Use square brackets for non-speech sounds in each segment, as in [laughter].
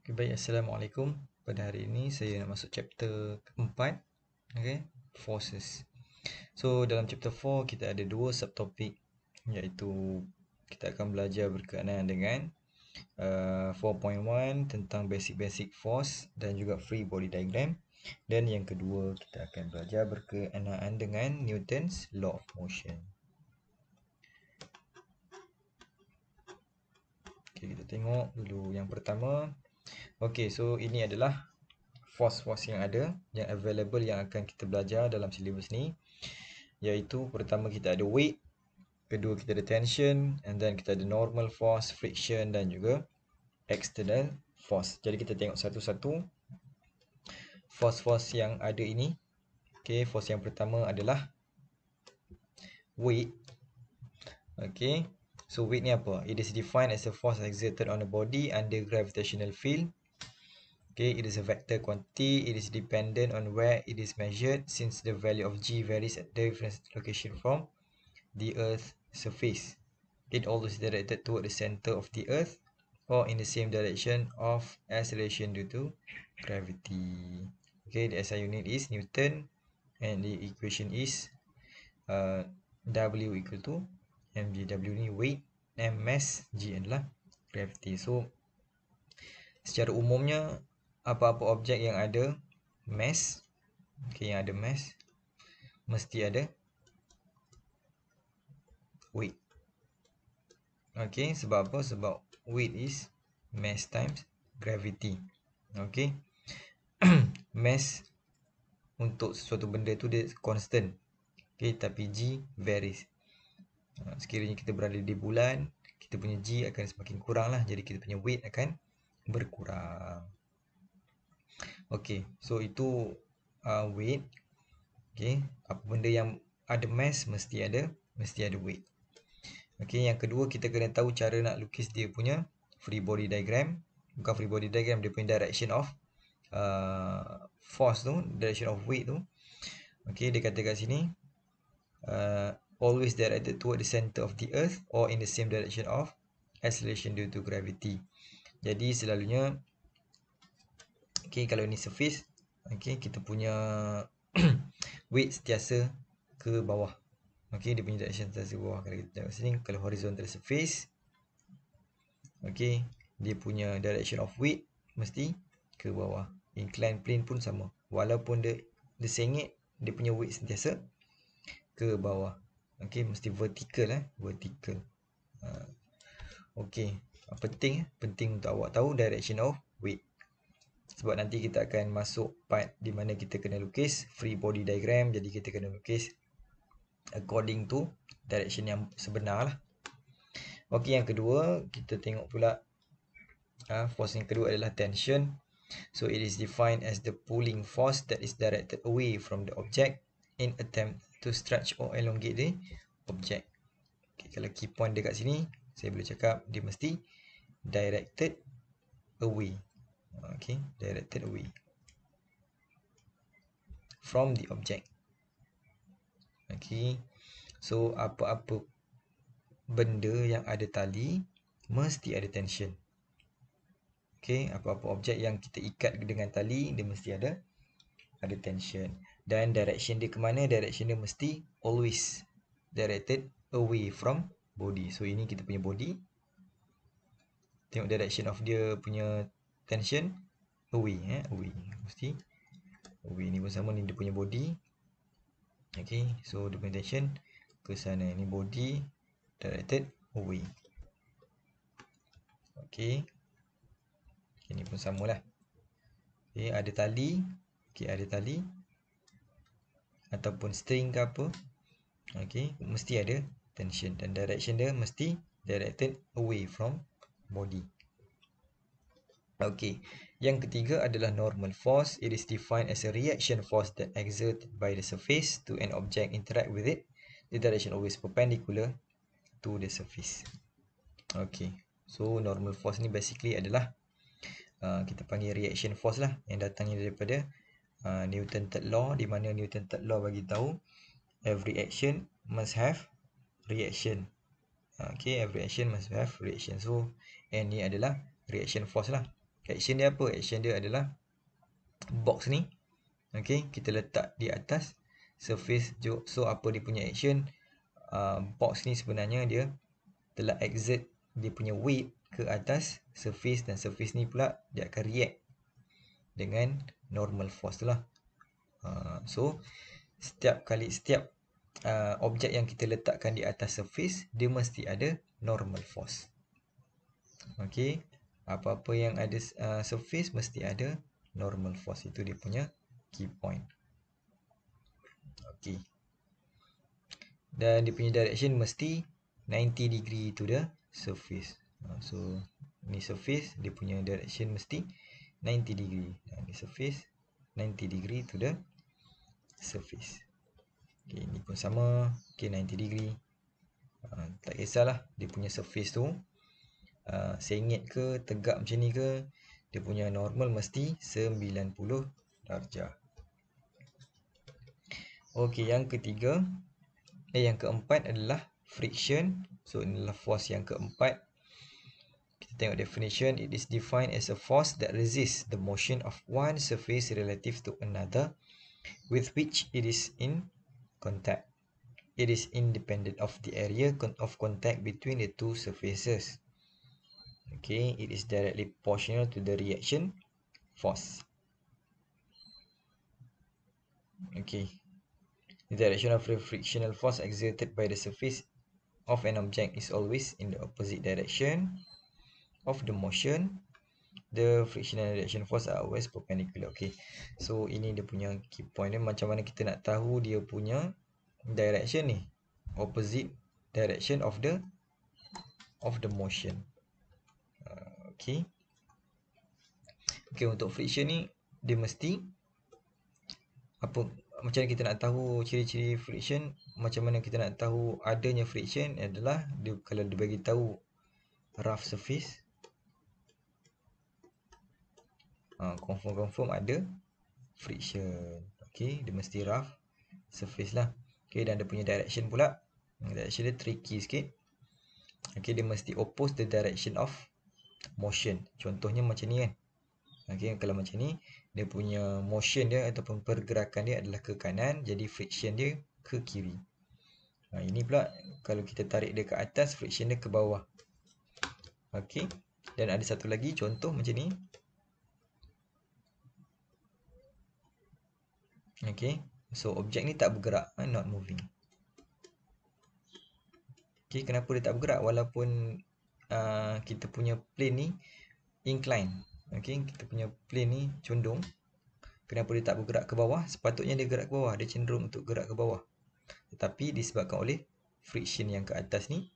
Okay, baik, Assalamualaikum. Pada hari ini saya nak masuk chapter 4, okay? Forces. So, dalam chapter 4 kita ada dua subtopik iaitu kita akan belajar berkenaan dengan uh, 4.1 tentang basic-basic force dan juga free body diagram. Dan yang kedua, kita akan belajar berkenaan dengan Newton's Law of Motion. Okay, kita tengok dulu yang pertama. Okay, so ini adalah force-force yang ada, yang available yang akan kita belajar dalam syllabus ni. Iaitu pertama kita ada weight, kedua kita ada tension, and then kita ada normal force, friction dan juga external force. Jadi kita tengok satu-satu force-force yang ada ini. Okay, force yang pertama adalah weight. Okay, so weight ni apa? It is defined as a force exerted on a body under gravitational field. Okay, it is a vector quantity. It is dependent on where it is measured since the value of G varies at different location from the Earth's surface. It always directed toward the center of the Earth or in the same direction of acceleration due to gravity. Okay, the SI unit is Newton and the equation is uh, W equal to MGW ni weight, M mass, G adalah gravity. So, secara umumnya apa-apa objek yang ada mass, okay, yang ada mass, mesti ada weight. Okay, sebab apa? Sebab weight is mass times gravity. Okay. [clears throat] mass untuk sesuatu benda tu dia constant. Okay. Tapi G varies. Ah, sekiranya kita berada di bulan, kita punya G akan semakin kurang lah. Jadi kita punya weight akan berkurang. Okay. So itu uh, weight. Okay. Apa benda yang ada mass mesti ada mesti ada weight. Okey, yang kedua kita kena tahu cara nak lukis dia punya free body diagram. Bukan free body diagram, dia punya direction of uh, force tu, direction of weight tu. Okey, dia kata kat sini, uh, always directed toward the center of the earth or in the same direction of acceleration due to gravity. Jadi selalunya, okey kalau ini surface, okey kita punya [clears throat] weight setiasa ke bawah. Okey, dia punya direction atas bawah kalau kita tengok sini kalau horizontal surface okey, dia punya direction of weight mesti ke bawah. Incline plane pun sama. Walaupun dia dia sengit, dia punya weight sentiasa ke bawah. Okey, mesti vertical eh, vertical. Uh, ha. okey, apa penting eh? Penting untuk awak tahu direction of weight. Sebab nanti kita akan masuk part di mana kita kena lukis free body diagram. Jadi kita kena lukis according to direction yang sebenar lah. Ok, yang kedua, kita tengok pula uh, force yang kedua adalah tension. So, it is defined as the pulling force that is directed away from the object in attempt to stretch or elongate the object. Okay, kalau key point dekat sini, saya boleh cakap dia mesti directed away. Okay, directed away from the object. Okay, So apa-apa benda yang ada tali mesti ada tension. Okay, apa-apa objek yang kita ikat dengan tali dia mesti ada ada tension. Dan direction dia ke mana? Direction dia mesti always directed away from body. So ini kita punya body. Tengok direction of dia punya tension away eh, away. Mesti away ni pun sama ni dia punya body. Okay, so documentation ke sana ni body directed away. Okay, ini pun samalah. Okay, ada tali, okay ada tali ataupun string ke apa. Okay, mesti ada tension dan direction dia mesti directed away from body. Okay, yang ketiga adalah normal force. It is defined as a reaction force that exert by the surface to an object interact with it. The direction always perpendicular to the surface. Okay, so normal force ni basically adalah uh, kita panggil reaction force lah yang datangnya daripada uh, Newton third law di mana Newton third law bagi tahu every action must have reaction. Okay, every action must have reaction. So, and ni adalah reaction force lah. Action dia apa? Action dia adalah box ni. okay? kita letak di atas surface joke. So apa dia punya action? Uh, box ni sebenarnya dia telah exert dia punya weight ke atas surface dan surface ni pula dia akan react dengan normal force lah. Uh, so setiap kali setiap uh, objek yang kita letakkan di atas surface dia mesti ada normal force. Okay? apa-apa yang ada uh, surface mesti ada normal force itu dia punya key point okey dan dia punya direction mesti 90 degree to the surface uh, so ni surface dia punya direction mesti 90 degree dan ni surface 90 degree to the surface okey ni pun sama okey 90 degree uh, tak kisahlah dia punya surface tu Uh, sengit ke tegak macam ni ke dia punya normal mesti 90 darjah Okey, yang ketiga eh yang keempat adalah friction so inilah force yang keempat kita tengok definition it is defined as a force that resists the motion of one surface relative to another with which it is in contact it is independent of the area of contact between the two surfaces Okay, it is directly proportional to the reaction force. Okay, the direction of the frictional force exerted by the surface of an object is always in the opposite direction of the motion. The frictional reaction force are always perpendicular. Okay, so ini dia punya key point ni. Macam mana kita nak tahu dia punya direction ni? Opposite direction of the of the motion. Okey. Okey untuk friction ni dia mesti apa macam mana kita nak tahu ciri-ciri friction, macam mana kita nak tahu adanya friction adalah dia kalau dia bagi tahu rough surface. Ah ha, uh, confirm confirm ada friction. Okey, dia mesti rough surface lah. Okey dan dia punya direction pula. Direction dia tricky sikit. Okey dia mesti oppose the direction of motion contohnya macam ni kan okey kalau macam ni dia punya motion dia ataupun pergerakan dia adalah ke kanan jadi friction dia ke kiri ha, ini pula kalau kita tarik dia ke atas friction dia ke bawah okey dan ada satu lagi contoh macam ni okey so objek ni tak bergerak eh, not moving okey kenapa dia tak bergerak walaupun uh, kita punya plane ni incline. Okey, kita punya plane ni condong. Kenapa dia tak bergerak ke bawah? Sepatutnya dia gerak ke bawah. Dia cenderung untuk gerak ke bawah. Tetapi disebabkan oleh friction yang ke atas ni.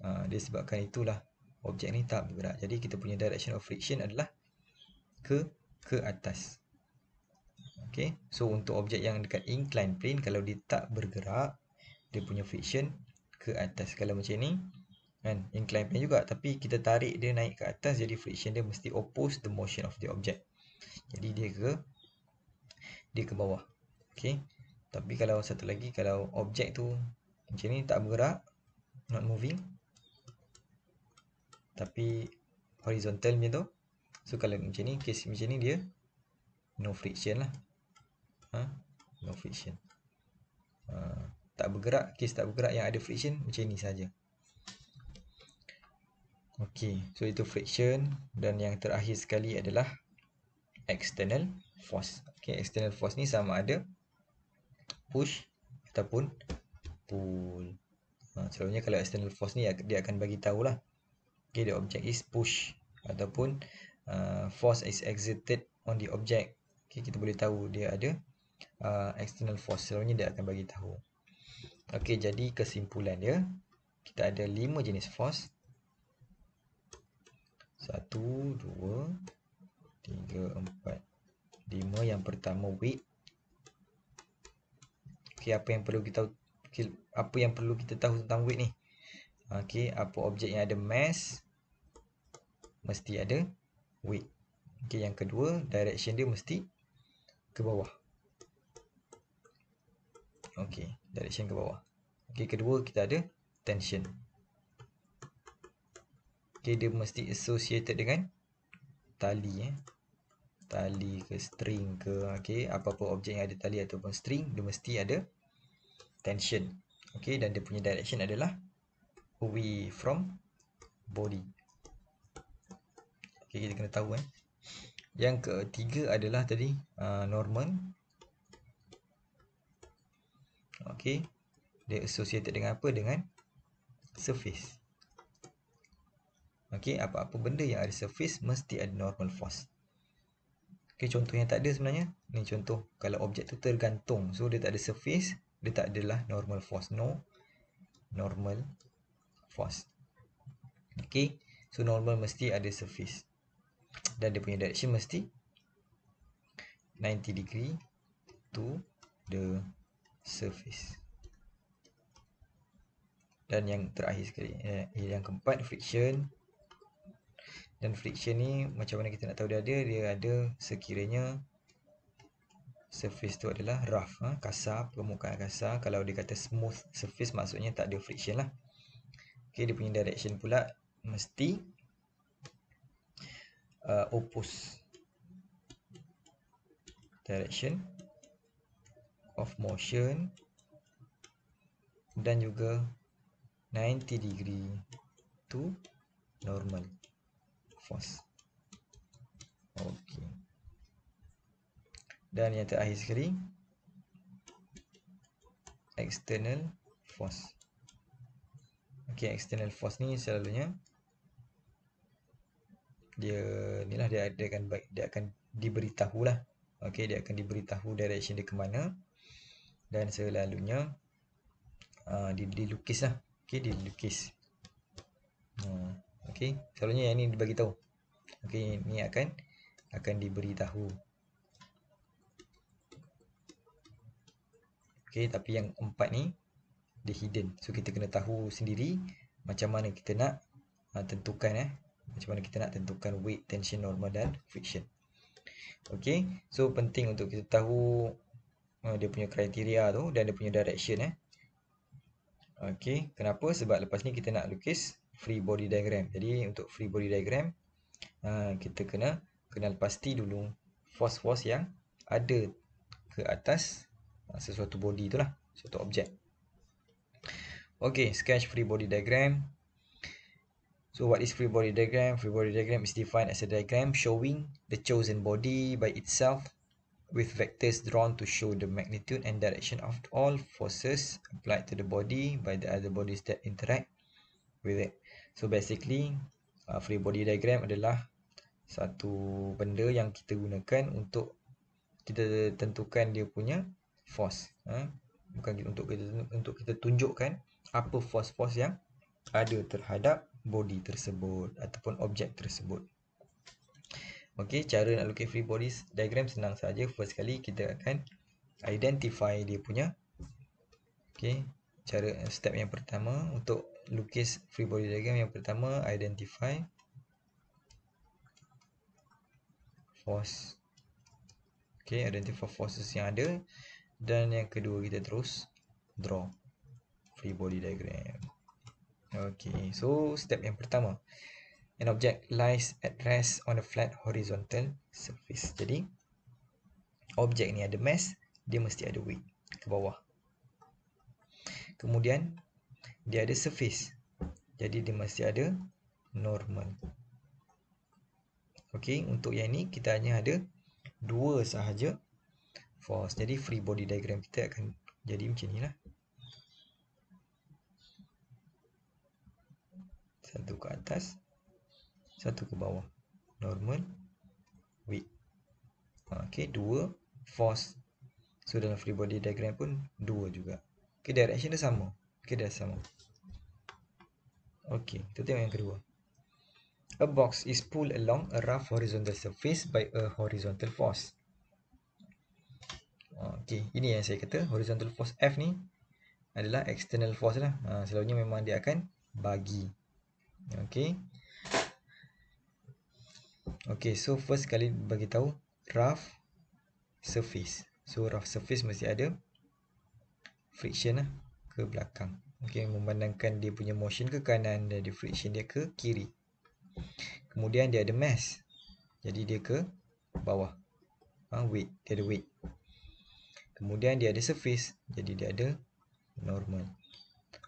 Uh, dia sebabkan itulah objek ni tak bergerak. Jadi kita punya direction of friction adalah ke ke atas. Okey. So untuk objek yang dekat incline plane kalau dia tak bergerak, dia punya friction ke atas. Kalau macam ni, kan incline plane juga tapi kita tarik dia naik ke atas jadi friction dia mesti oppose the motion of the object jadi dia ke dia ke bawah okey tapi kalau satu lagi kalau objek tu macam ni tak bergerak not moving tapi horizontal dia tu so kalau macam ni case macam ni dia no friction lah ha no friction uh, tak bergerak case tak bergerak yang ada friction macam ni saja Okey, so itu friction dan yang terakhir sekali adalah external force. Okey, external force ni sama ada push ataupun pull. Ha, selalunya kalau external force ni dia akan bagi tahulah. Okey, the object is push ataupun uh, force is exerted on the object. Okey, kita boleh tahu dia ada uh, external force. Selalunya dia akan bagi tahu. Okey, jadi kesimpulan dia kita ada lima jenis force satu, dua, tiga, empat, lima. Yang pertama weight. okay apa yang perlu kita apa yang perlu kita tahu tentang weight ni? okay apa objek yang ada mass mesti ada weight. okay yang kedua direction dia mesti ke bawah. okay direction ke bawah. okay kedua kita ada tension. Okay, dia mesti associated dengan tali eh. Tali ke string ke okay. Apa-apa objek yang ada tali ataupun string Dia mesti ada tension okay. Dan dia punya direction adalah Away from body okay, Kita kena tahu eh. Yang ketiga adalah tadi uh, Norman okay. Dia associated dengan apa? Dengan surface Okey, apa-apa benda yang ada surface mesti ada normal force. Okey, contohnya tak ada sebenarnya. Ni contoh kalau objek tu tergantung. So dia tak ada surface, dia tak adalah normal force. No normal force. Okey. So normal mesti ada surface. Dan dia punya direction mesti 90 degree to the surface. Dan yang terakhir sekali, eh, yang keempat friction dan friction ni macam mana kita nak tahu dia ada dia ada sekiranya surface tu adalah rough ha? kasar permukaan kasar kalau dia kata smooth surface maksudnya tak ada friction lah okey dia punya direction pula mesti uh, opus direction of motion dan juga 90 degree to normal False. okey dan yang terakhir sekali external force okey external force ni selalunya dia inilah dia dia akan baik dia akan diberitahu lah. okey dia akan diberitahu direction dia ke mana dan selalunya uh, dilukislah okey dilukis ha uh okey selalunya yang ni dibagi tahu okey ni akan akan diberitahu okey tapi yang empat ni dia hidden so kita kena tahu sendiri macam mana kita nak uh, tentukan eh macam mana kita nak tentukan weight tension normal dan friction okey so penting untuk kita tahu uh, dia punya kriteria tu dan dia punya direction eh Okey, kenapa? Sebab lepas ni kita nak lukis free body diagram. Jadi untuk free body diagram uh, kita kena kenal pasti dulu force-force yang ada ke atas eh, sesuatu body itulah, sesuatu objek. Okay, sketch free body diagram. So what is free body diagram? Free body diagram is defined as a diagram showing the chosen body by itself with vectors drawn to show the magnitude and direction of all forces applied to the body by the other bodies that interact with it. So basically uh, free body diagram adalah satu benda yang kita gunakan untuk kita tentukan dia punya force. Uh. Bukan untuk kita, untuk kita tunjukkan apa force-force yang ada terhadap body tersebut ataupun objek tersebut. Okey, cara nak locate free body diagram senang saja. First kali kita akan identify dia punya. Okey, cara step yang pertama untuk lukis free body diagram yang pertama identify force okay identify forces yang ada dan yang kedua kita terus draw free body diagram Okay, so step yang pertama an object lies at rest on a flat horizontal surface jadi objek ni ada mass dia mesti ada weight ke bawah kemudian dia ada surface jadi dia masih ada normal ok untuk yang ni kita hanya ada dua sahaja force jadi free body diagram kita akan jadi macam ni lah satu ke atas satu ke bawah normal weight ok dua force so dalam free body diagram pun dua juga ok direction dia sama Okey dah sama. Okay, kita tengok yang kedua. A box is pulled along a rough horizontal surface by a horizontal force. Okay, ini yang saya kata horizontal force F ni adalah external force lah. Ha, selalunya memang dia akan bagi. Okay. Okay, so first kali bagi tahu rough surface. So rough surface mesti ada friction lah ke belakang okay, memandangkan dia punya motion ke kanan dan dia friction dia ke kiri kemudian dia ada mass jadi dia ke bawah ha, weight, dia ada weight kemudian dia ada surface jadi dia ada normal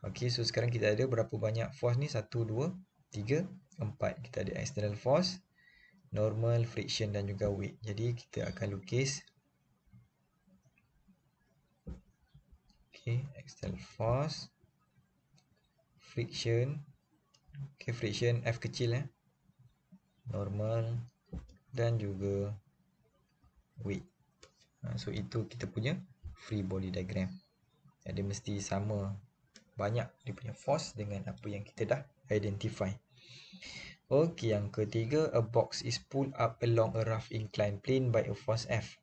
ok so sekarang kita ada berapa banyak force ni 1, 2, 3, 4 kita ada external force normal, friction dan juga weight jadi kita akan lukis okay external force friction okay friction f kecil eh normal dan juga weight ha, so itu kita punya free body diagram jadi mesti sama banyak dia punya force dengan apa yang kita dah identify Okey, yang ketiga, a box is pulled up along a rough inclined plane by a force F.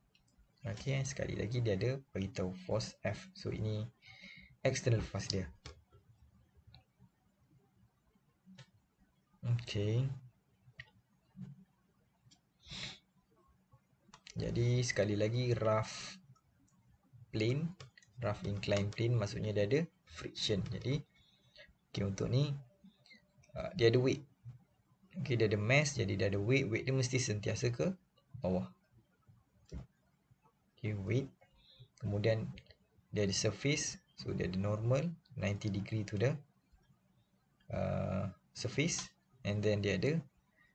Okay eh, sekali lagi dia ada beritahu force F. So ini external force dia. Okay Jadi sekali lagi rough plane, rough incline plane maksudnya dia ada friction. Jadi okey untuk ni uh, dia ada weight. okay dia ada mass jadi dia ada weight. Weight dia mesti sentiasa ke bawah weight, kemudian dia ada surface so dia ada normal 90 degree to the uh, surface and then dia ada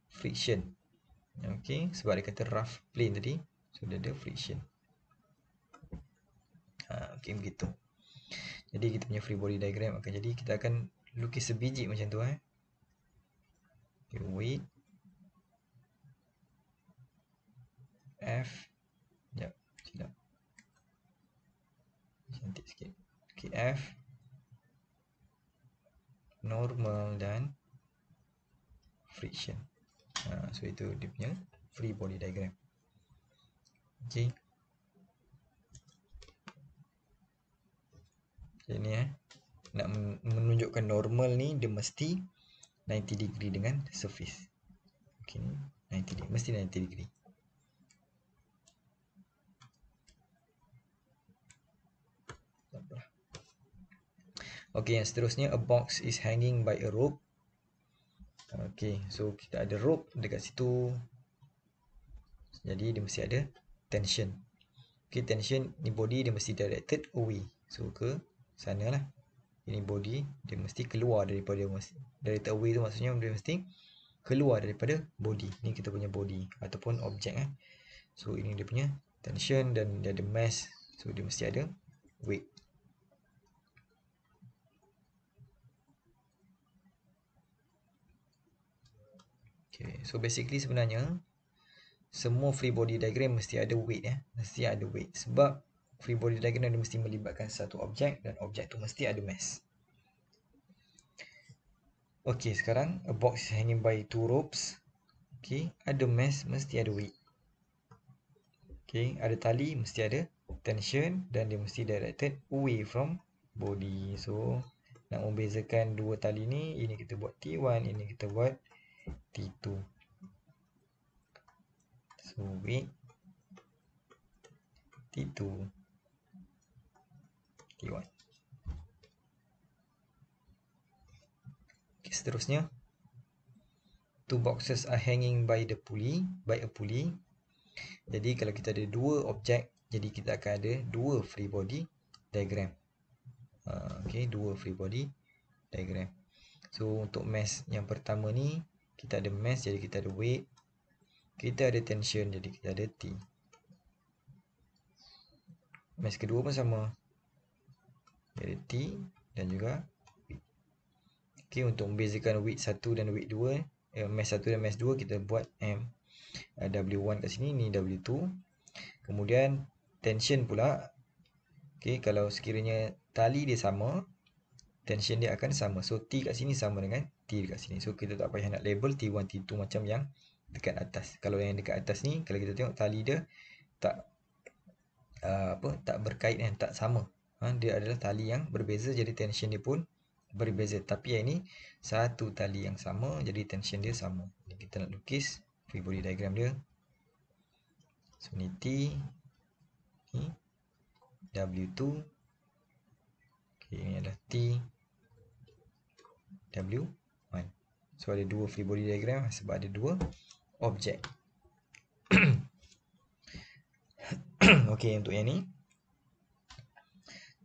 friction ok sebab dia kata rough plane tadi so dia ada friction ha, ok begitu jadi kita punya free body diagram akan jadi kita akan lukis sebiji macam tu eh okay, width f cantik sikit. Okay, normal dan friction. Ha, so itu dia punya free body diagram. G. Okay, ni eh. Nak menunjukkan normal ni dia mesti 90 degree dengan surface. Ok, 90 degree. Mesti 90 degree. Okey, yang seterusnya a box is hanging by a rope. Okey, so kita ada rope dekat situ. Jadi dia mesti ada tension. Okey, tension ni body dia mesti directed away. So ke sana lah. Ini body dia mesti keluar daripada directed away tu maksudnya dia mesti keluar daripada body. Ni kita punya body ataupun objek eh. So ini dia punya tension dan dia ada mass. So dia mesti ada weight. Okay. So basically sebenarnya semua free body diagram mesti ada weight ya. Mesti ada weight sebab free body diagram dia mesti melibatkan satu objek dan objek tu mesti ada mass. Okay sekarang a box is hanging by two ropes. Okay ada mass mesti ada weight. Okay ada tali mesti ada tension dan dia mesti directed away from body. So nak membezakan dua tali ni ini kita buat T1 ini kita buat T2 So wait T2 T1 Okay seterusnya Two boxes are hanging by the pulley By a pulley Jadi kalau kita ada dua objek Jadi kita akan ada dua free body diagram uh, Okay dua free body diagram So untuk mass yang pertama ni kita ada mass jadi kita ada weight Kita ada tension jadi kita ada T Mass kedua pun sama Jadi T dan juga weight. Okay, untuk membezakan weight 1 dan weight 2 eh, Mass 1 dan mass 2 kita buat M eh, W1 kat sini ni W2 Kemudian tension pula Okay kalau sekiranya tali dia sama Tension dia akan sama So T kat sini sama dengan T dekat sini. So kita tak payah nak label T1, T2 macam yang dekat atas. Kalau yang dekat atas ni, kalau kita tengok tali dia tak uh, apa tak berkait dan tak sama. Ha, dia adalah tali yang berbeza jadi tension dia pun berbeza. Tapi yang ini satu tali yang sama jadi tension dia sama. Jadi kita nak lukis free body diagram dia. So ni T. Ni W2. Okay, ini adalah T. W. So ada dua free body diagram sebab ada dua objek. [coughs] okay untuk yang ni.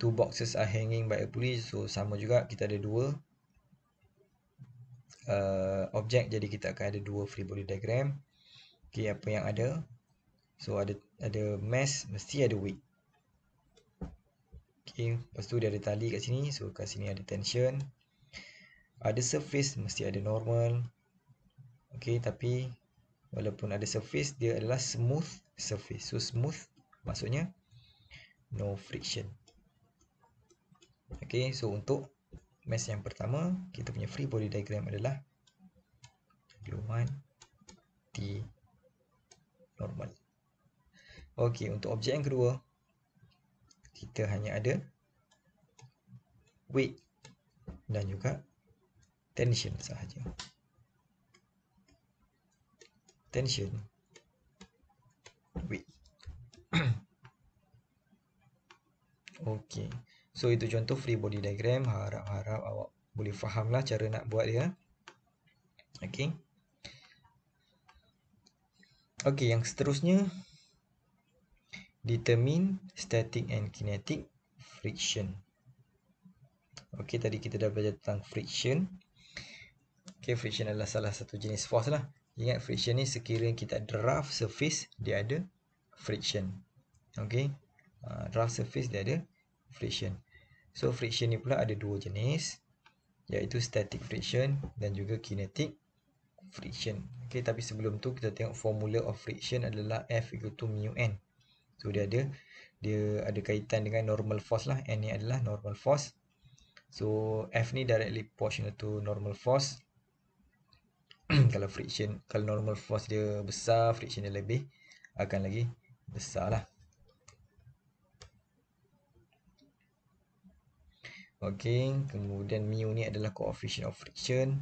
Two boxes are hanging by a pulley. So sama juga kita ada dua uh, objek. Jadi kita akan ada dua free body diagram. Okay apa yang ada. So ada ada mass mesti ada weight. Okay lepas tu dia ada tali kat sini. So kat sini ada tension. Tension ada surface mesti ada normal okey tapi walaupun ada surface dia adalah smooth surface so smooth maksudnya no friction okey so untuk mesh yang pertama kita punya free body diagram adalah w1 t normal okey untuk objek yang kedua kita hanya ada weight dan juga tension sahaja tension weight [coughs] Okey. So itu contoh free body diagram. Harap-harap awak boleh faham lah cara nak buat dia. Okey. Okey, yang seterusnya determine static and kinetic friction. Okey, tadi kita dah belajar tentang friction. Okay, friction adalah salah satu jenis force lah. Ingat friction ni sekiranya kita rough surface, dia ada friction. Okay, uh, draft surface dia ada friction. So, friction ni pula ada dua jenis. Iaitu static friction dan juga kinetic friction. Okay, tapi sebelum tu kita tengok formula of friction adalah F equal to mu n. So, dia ada dia ada kaitan dengan normal force lah. N ni adalah normal force. So, F ni directly proportional to normal force. Hmm, kalau friction kalau normal force dia besar friction dia lebih akan lagi besar lah ok kemudian mu ni adalah coefficient of friction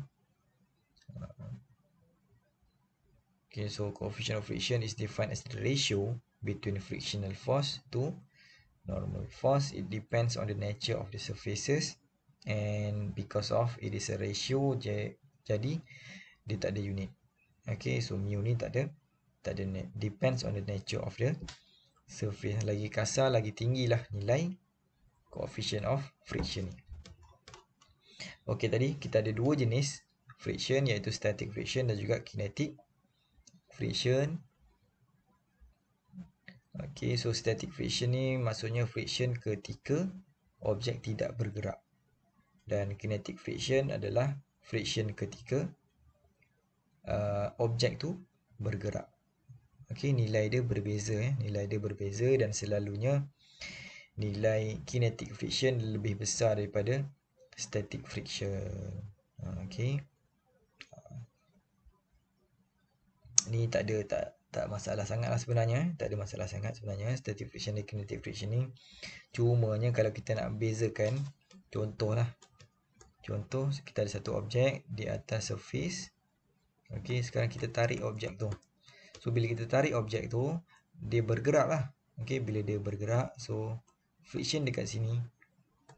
ok so coefficient of friction is defined as the ratio between frictional force to normal force it depends on the nature of the surfaces and because of it is a ratio jadi dia tak ada unit okay so mu ni tak ada tak ada net. depends on the nature of the surface lagi kasar lagi tinggi lah nilai coefficient of friction ni okey tadi kita ada dua jenis friction iaitu static friction dan juga kinetic friction okey so static friction ni maksudnya friction ketika objek tidak bergerak dan kinetic friction adalah friction ketika uh, objek tu bergerak. Okey, nilai dia berbeza eh. Nilai dia berbeza dan selalunya nilai kinetic friction lebih besar daripada static friction. Okey. Ni tak ada tak tak masalah sangatlah sebenarnya. Eh. Tak ada masalah sangat sebenarnya eh. static friction dan kinetic friction ni. Cumanya kalau kita nak bezakan lah Contoh kita ada satu objek di atas surface Okey, sekarang kita tarik objek tu. So bila kita tarik objek tu, dia bergerak lah. Okey, bila dia bergerak, so friction dekat sini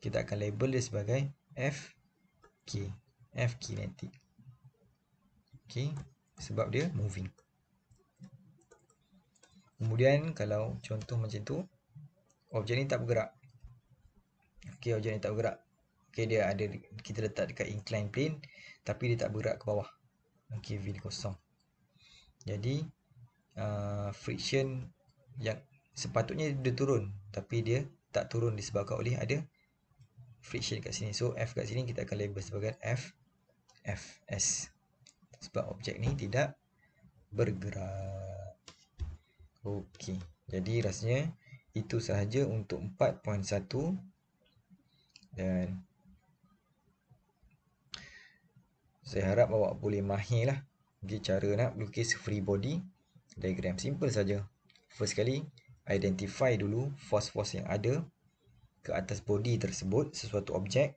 kita akan label dia sebagai F K, F kinetic. Okey, sebab dia moving. Kemudian kalau contoh macam tu, objek ni tak bergerak. Okey, objek ni tak bergerak. Okey, dia ada kita letak dekat incline plane tapi dia tak bergerak ke bawah ok V kosong jadi uh, friction yang sepatutnya dia turun tapi dia tak turun disebabkan oleh ada friction kat sini so F kat sini kita akan label sebagai F F S sebab objek ni tidak bergerak Okey. jadi rasanya itu sahaja untuk 4.1 dan 4.2 Saya harap awak boleh mahir lah okay, cara nak lukis free body diagram. Simple saja. First kali, identify dulu force-force yang ada ke atas body tersebut, sesuatu objek.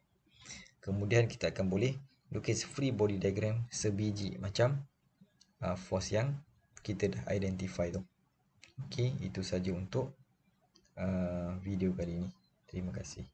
Kemudian kita akan boleh lukis free body diagram sebiji macam uh, force yang kita dah identify tu. Okey, itu saja untuk uh, video kali ini. Terima kasih.